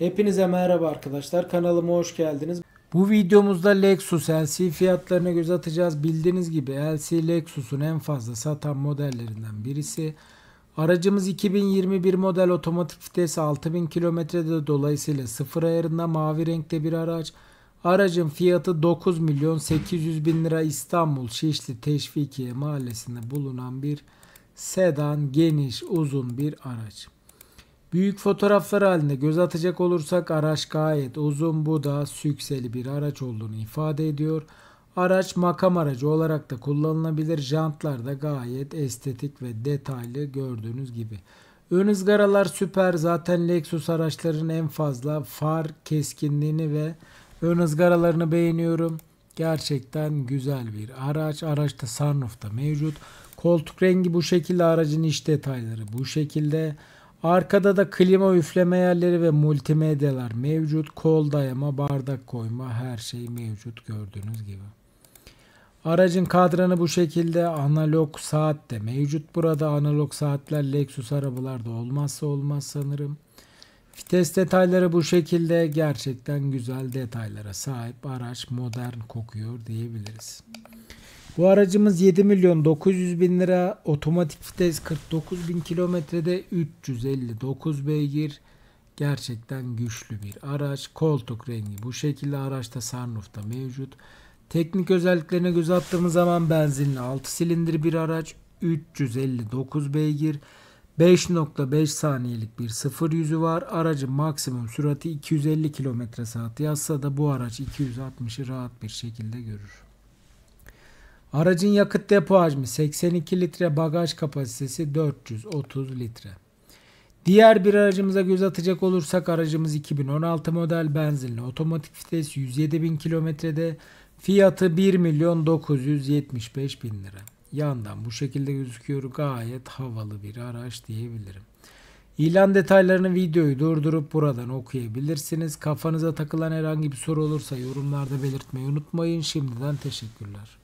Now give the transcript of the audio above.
Hepinize merhaba arkadaşlar. Kanalıma hoş geldiniz. Bu videomuzda Lexus LC fiyatlarına göz atacağız. Bildiğiniz gibi LC Lexus'un en fazla satan modellerinden birisi. Aracımız 2021 model otomatik vitesi 6000 kilometrede dolayısıyla sıfır ayarında mavi renkte bir araç. Aracın fiyatı 9 milyon 800 bin lira İstanbul Şişli Teşvikiye mahallesinde bulunan bir sedan geniş uzun bir araç. Büyük fotoğraflar halinde göz atacak olursak araç gayet uzun bu da sükseli bir araç olduğunu ifade ediyor. Araç makam aracı olarak da kullanılabilir. Jantlar da gayet estetik ve detaylı gördüğünüz gibi. Ön ızgaralar süper. Zaten Lexus araçlarının en fazla far keskinliğini ve ön ızgaralarını beğeniyorum. Gerçekten güzel bir araç. Araç sunroof da mevcut. Koltuk rengi bu şekilde. Aracın iç detayları bu şekilde. Arkada da klima üfleme yerleri ve multimedyalar mevcut. Kol dayama, bardak koyma her şey mevcut gördüğünüz gibi. Aracın kadranı bu şekilde analog saat de mevcut. Burada analog saatler Lexus arabalarda olmazsa olmaz sanırım. Vites detayları bu şekilde gerçekten güzel detaylara sahip araç modern kokuyor diyebiliriz. Bu aracımız 7 milyon 900 bin lira. Otomatik vites 49 bin kilometrede 359 beygir. Gerçekten güçlü bir araç. Koltuk rengi bu şekilde araçta sunroof mevcut. Teknik özelliklerine göz attığımız zaman benzinli 6 silindir bir araç. 359 beygir. 5.5 saniyelik bir sıfır yüzü var. Aracın maksimum sürati 250 km saat yazsa da bu araç 260'ı rahat bir şekilde görür. Aracın yakıt depo hacmi 82 litre, bagaj kapasitesi 430 litre. Diğer bir aracımıza göz atacak olursak aracımız 2016 model benzinli otomatik vites 107 bin kilometrede fiyatı 1 milyon 975 bin lira. Yandan bu şekilde gözüküyor gayet havalı bir araç diyebilirim. İlan detaylarını videoyu durdurup buradan okuyabilirsiniz. Kafanıza takılan herhangi bir soru olursa yorumlarda belirtmeyi unutmayın. Şimdiden teşekkürler.